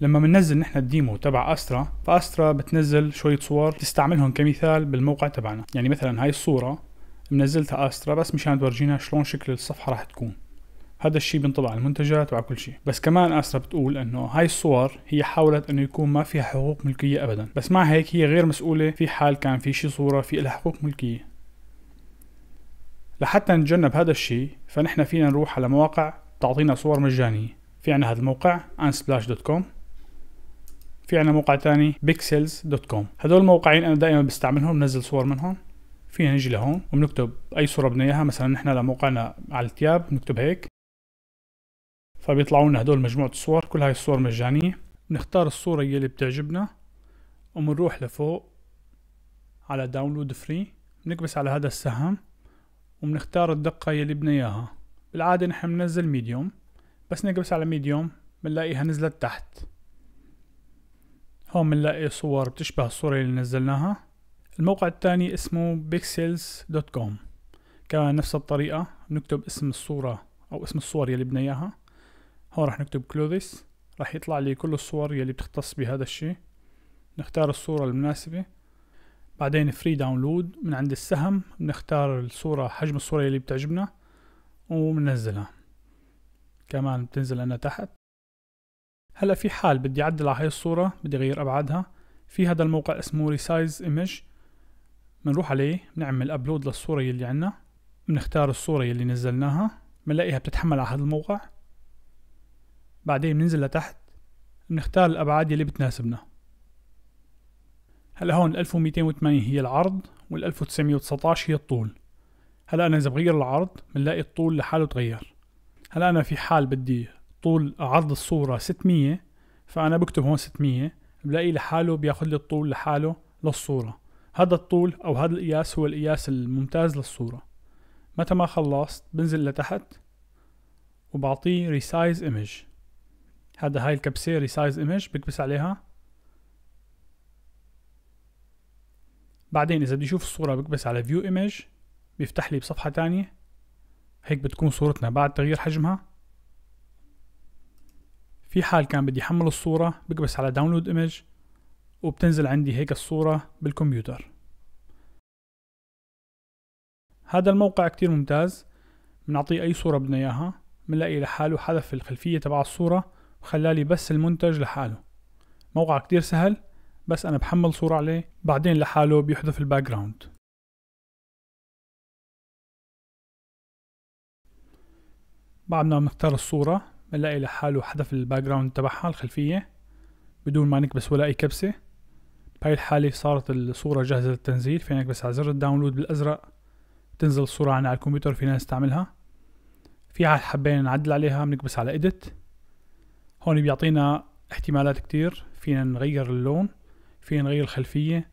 لما بننزل نحن الديمو تبع استرا فاسترا بتنزل شويه صور تستعملهم كمثال بالموقع تبعنا يعني مثلا هاي الصوره منزلتها استرا بس مشان تورجينا شلون شكل الصفحه راح تكون هذا الشيء بينطبع على المنتجات وعلى كل شيء بس كمان استرا بتقول انه هاي الصور هي حاولت انه يكون ما فيها حقوق ملكيه ابدا بس مع هيك هي غير مسؤوله في حال كان في شي صوره في لها حقوق ملكيه لحتى نتجنب هذا الشيء فنحن فينا نروح على مواقع تعطينا صور مجانيه في عنا هذا الموقع unsplash.com في عنا موقع تاني بيكسلز دوت كوم هدول الموقعين انا دائما بستعملهم بنزل صور منهم فينا نجي لهون وبنكتب اي صوره بدنا اياها مثلا نحن لموقعنا على التياب بنكتب هيك فبيطلعوا لنا هدول مجموعه الصور كل هاي الصور مجانيه بنختار الصوره يلي بتعجبنا وبنروح لفوق على داونلود فري بنكبس على هذا السهم وبنختار الدقة يلي بدنا اياها بالعادة نحن بننزل ميديوم بس نكبس على ميديوم بنلاقيها نزلت تحت هون بنلاقي صور بتشبه الصورة اللي نزلناها الموقع الثاني اسمه pixels.com كمان نفس الطريقة نكتب اسم الصورة أو اسم الصور يلي بدنا إياها هون راح نكتب كلوذيس راح يطلع لي كل الصور يلي بتختص بهذا الشيء نختار الصورة المناسبة بعدين فري داونلود من عند السهم بنختار الصورة حجم الصورة يلي بتعجبنا وبننزلها كمان بتنزل لنا تحت هلا في حال بدي اعدل على هاي الصورة بدي اغير ابعادها في هذا الموقع اسمه ريسايز ايمج بنروح عليه بنعمل ابلود للصورة يلي عنا بنختار الصورة يلي نزلناها بنلاقيها بتتحمل على هذا الموقع بعدين بننزل لتحت بنختار الابعاد يلي بتناسبنا هلا هون 1280 هي العرض وال 1919 هي الطول هلا انا اذا بغير العرض بنلاقي الطول لحاله تغير هلا انا في حال بدي طول عرض الصورة 600 فأنا بكتب هون 600 بلاقي لحاله بياخذ لي الطول لحاله للصورة هذا الطول أو هذا القياس هو القياس الممتاز للصورة متى ما خلصت بنزل لتحت وبعطيه ريسايز ايمج هذا هاي الكبسة ريسايز ايمج بكبس عليها بعدين إذا بدي أشوف الصورة بكبس على فيو ايمج بيفتح لي بصفحة تانية هيك بتكون صورتنا بعد تغيير حجمها في حال كان بدي حمل الصورة بكبس على داونلود ايمج وبتنزل عندي هيك الصورة بالكمبيوتر هذا الموقع كتير ممتاز بنعطيه اي صورة بدنا اياها بنلاقي لحاله حذف الخلفية تبع الصورة وخلالي بس المنتج لحاله موقع كتير سهل بس انا بحمل صورة عليه بعدين لحاله بيحذف الباك جراوند بعد ما بنختار الصورة بنلاقي لحاله حدا في الباك جراوند تبعها الخلفية بدون ما نكبس ولا أي كبسة بهاي الحالة صارت الصورة جاهزة للتنزيل فينا نكبس على زر الداونلود بالأزرق تنزل الصورة عنا على الكمبيوتر فينا نستعملها في حال حبينا نعدل عليها بنكبس على إيديت هون بيعطينا احتمالات كتير فينا نغير اللون فينا نغير الخلفية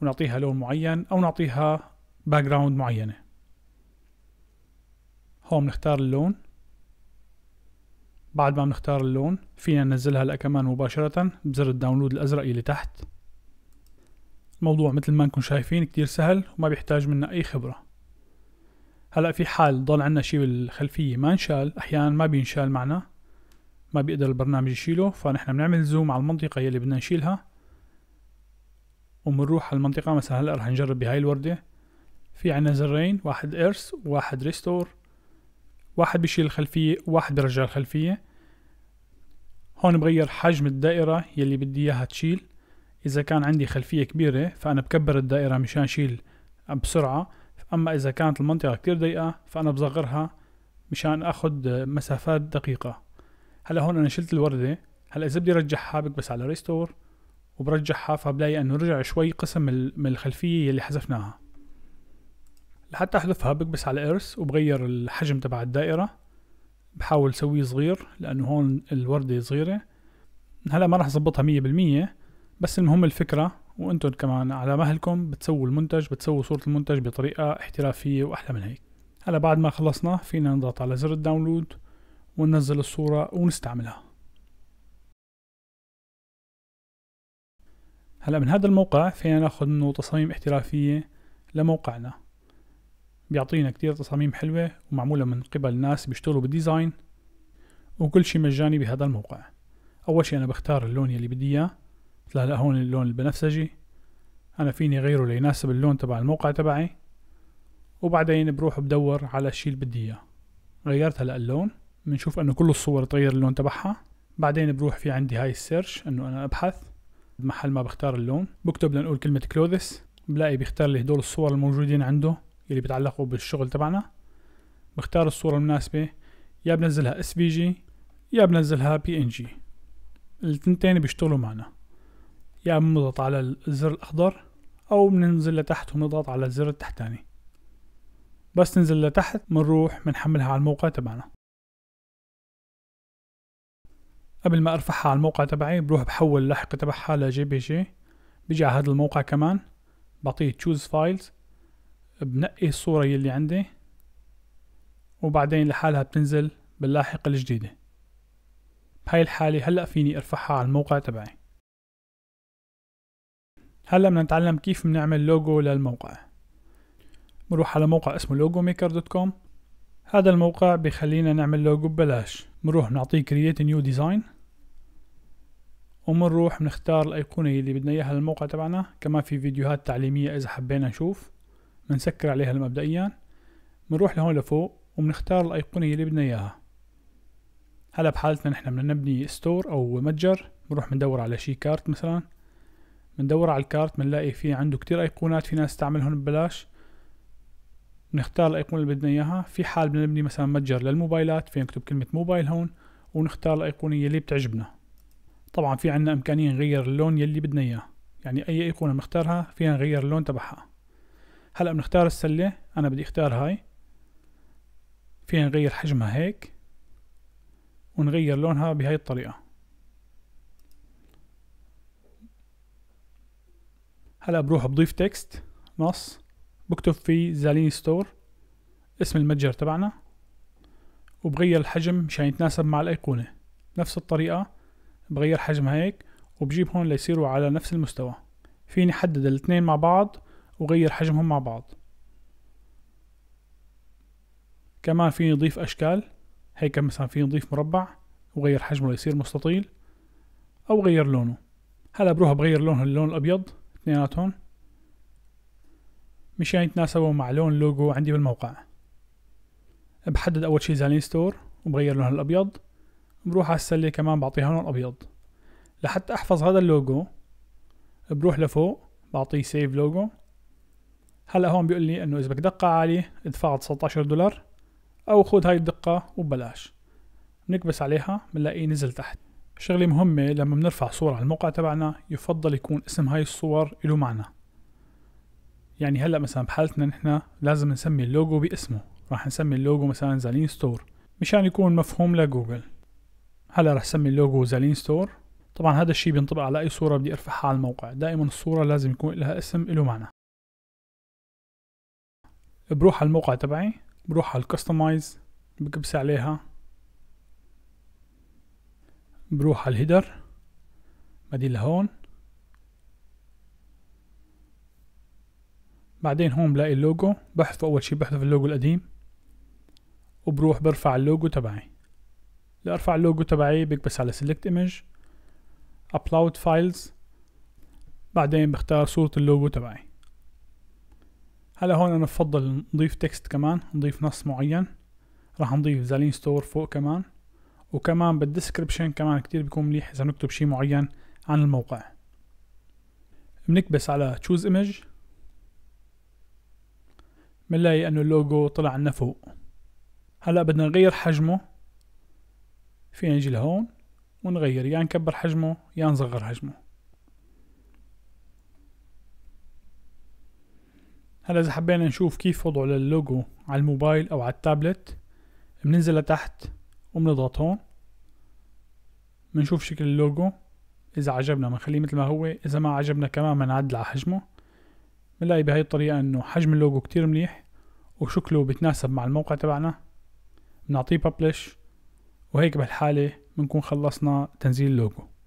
ونعطيها لون معين أو نعطيها باك جراوند معينة هون بنختار اللون بعد ما بنختار اللون فينا ننزلها هلا كمان مباشرة بزر الداونلود الأزرق اللي تحت الموضوع مثل ما انكم شايفين كتير سهل وما بيحتاج منا أي خبرة هلا في حال ضل عنا شي بالخلفية ما انشال أحيانا ما بينشال معنا ما بيقدر البرنامج يشيله فنحن بنعمل زوم على المنطقة يلي بدنا نشيلها وبنروح على المنطقة مثلا هلا رح نجرب بهاي الوردة في عنا زرين واحد ايرث وواحد ريستور واحد بيشيل الخلفية وواحد بيرجع الخلفية هون بغير حجم الدائرة يلي بدي إياها تشيل إذا كان عندي خلفية كبيرة فأنا بكبر الدائرة مشان شيل بسرعة أما إذا كانت المنطقة كتير ضيقة فأنا بصغرها مشان أخد مسافات دقيقة هلا هون أنا شلت الوردة هلا إذا بدي رجعها بكبس على ريستور وبرجعها فبلاقي إنه رجع شوي قسم من الخلفية يلي حذفناها لحتى أحذفها بكبس على إرس وبغير الحجم تبع الدائرة بحاول اسويه صغير لانه هون الوردة صغيرة هلا ما راح اظبطها 100% بس المهم الفكرة وانتم كمان على مهلكم بتسووا المنتج بتسووا صورة المنتج بطريقة احترافية واحلى من هيك هلا بعد ما خلصنا فينا نضغط على زر الداونلود وننزل الصورة ونستعملها هلا من هذا الموقع فينا ناخذ منه تصاميم احترافية لموقعنا بيعطينا كتير تصاميم حلوة ومعمولة من قبل ناس بيشتغلوا بالديزاين وكل شي مجاني بهذا الموقع أول شي أنا بختار اللون يلي بدي إياه هلا هون اللون البنفسجي أنا فيني غيره ليناسب اللون تبع الموقع تبعي وبعدين بروح بدور على الشي اللي بدي إياه غيرت هلا اللون بنشوف انه كل الصور تغير اللون تبعها بعدين بروح في عندي هاي السيرش انه انا ابحث محل ما بختار اللون بكتب لنقول كلمة كلوذس بلاقي بيختار لي هدول الصور الموجودين عنده يلي بيتعلقوا بالشغل تبعنا بختار الصورة المناسبة يا بنزلها اس بي جي يا بنزلها بي ان جي التنتين بيشتغلوا معنا يا بنضغط على الزر الأخضر أو بننزل لتحت ونضغط على الزر التحتاني بس ننزل لتحت بنروح بنحملها على الموقع تبعنا قبل ما ارفعها على الموقع تبعي بروح بحول اللاحقة تبعها لجي بي جي بيجي على هذا الموقع كمان بعطيه تشوز فايلز بنقي الصورة يلي عندي وبعدين لحالها بتنزل باللاحقة الجديدة بهاي الحالة هلأ فيني ارفعها على الموقع تبعي هلأ بدنا نتعلم كيف بنعمل لوجو للموقع بنروح على موقع اسمه لوجو ميكر دوت كوم هذا الموقع بخلينا نعمل لوجو ببلاش بنروح نعطيه كرييت نيو ديزاين ومنروح بنختار الأيقونة اللي بدنا إياها للموقع تبعنا كمان في فيديوهات تعليمية إذا حبينا نشوف بنسكر عليها مبدئيا بنروح لهون لفوق وبنختار الأيقونة اللي بدنا إياها هلا بحالتنا نحن بدنا نبني ستور أو متجر بنروح بندور على شي كارت مثلا بندور على الكارت بنلاقي في عنده كتير أيقونات في ناس تستعملهم ببلاش بنختار الأيقونة اللي بدنا إياها في حال بدنا نبني مثلا متجر للموبايلات فينا نكتب كلمة موبايل هون ونختار الأيقونة اللي بتعجبنا طبعا في عنا إمكانية نغير اللون يلي بدنا إياه يعني أي أيقونة بنختارها فينا نغير اللون تبعها هلا بنختار السلة انا بدي اختار هاي فينا نغير حجمها هيك ونغير لونها بهاي الطريقة هلا بروح بضيف تكست نص بكتب فيه زاليني ستور اسم المتجر تبعنا وبغير الحجم مشان يتناسب مع الأيقونة نفس الطريقة بغير حجمها هيك وبجيب هون ليصيروا على نفس المستوى فيني حدد الاثنين مع بعض وغير حجمهم مع بعض كمان فيني نضيف أشكال هيك مثلا فيني نضيف مربع وغير حجمه ليصير مستطيل أو غير لونه هلا بروح بغير لونه اللون الأبيض اثنيناتهم مشان يتناسبوا مع لون اللوجو عندي بالموقع بحدد أول شي زالين ستور وبغير لونها الأبيض بروح على السلة كمان بعطيها لون أبيض لحتى أحفظ هذا اللوجو بروح لفوق بعطيه سيف لوجو هلا هون بيقول لي انه اذا بدك دقه عاليه ادفع 19 دولار او خذ هاي الدقه وببلاش بنكبس عليها بنلاقيه نزل تحت شغلة مهمة لما بنرفع صورة على الموقع تبعنا يفضل يكون اسم هاي الصور له معنى يعني هلا مثلا بحالتنا نحن لازم نسمي اللوجو باسمه راح نسمي اللوجو مثلا زالين ستور مشان يكون مفهوم لجوجل هلا راح سمي اللوجو زالين ستور طبعا هذا الشيء بينطبق على اي صورة بدي ارفعها على الموقع دائما الصورة لازم يكون لها اسم له معنى بروح على الموقع تبعي بروح على الكستمايز بكبس عليها بروح على الهيدر بديل لهون بعدين هون بلاقي اللوجو بحذفه اول شي بحذف اللوجو القديم وبروح برفع اللوجو تبعي لارفع اللوجو تبعي بكبس على select image upload files بعدين بختار صورة اللوجو تبعي هلا هون انا بفضل نضيف تكست كمان نضيف نص معين راح نضيف زالين ستور فوق كمان وكمان بالديسكربشن كمان كتير بيكون مليح اذا نكتب شي معين عن الموقع بنكبس على تشوز ايمج بنلاقي انه اللوجو طلع لنا فوق هلا بدنا نغير حجمه فينا نجي لهون ونغير يا يعني نكبر حجمه يا يعني نصغر حجمه هلا اذا حبينا نشوف كيف وضعه للوجو على الموبايل او على التابلت بننزل لتحت وبنضغط هون بنشوف شكل اللوجو اذا عجبنا بنخليه مثل ما هو اذا ما عجبنا كمان بنعدل على حجمه بنلاقي بهي الطريقة انه حجم اللوجو كتير منيح وشكله بتناسب مع الموقع تبعنا بنعطيه ببلش وهيك بهالحالة بنكون خلصنا تنزيل اللوجو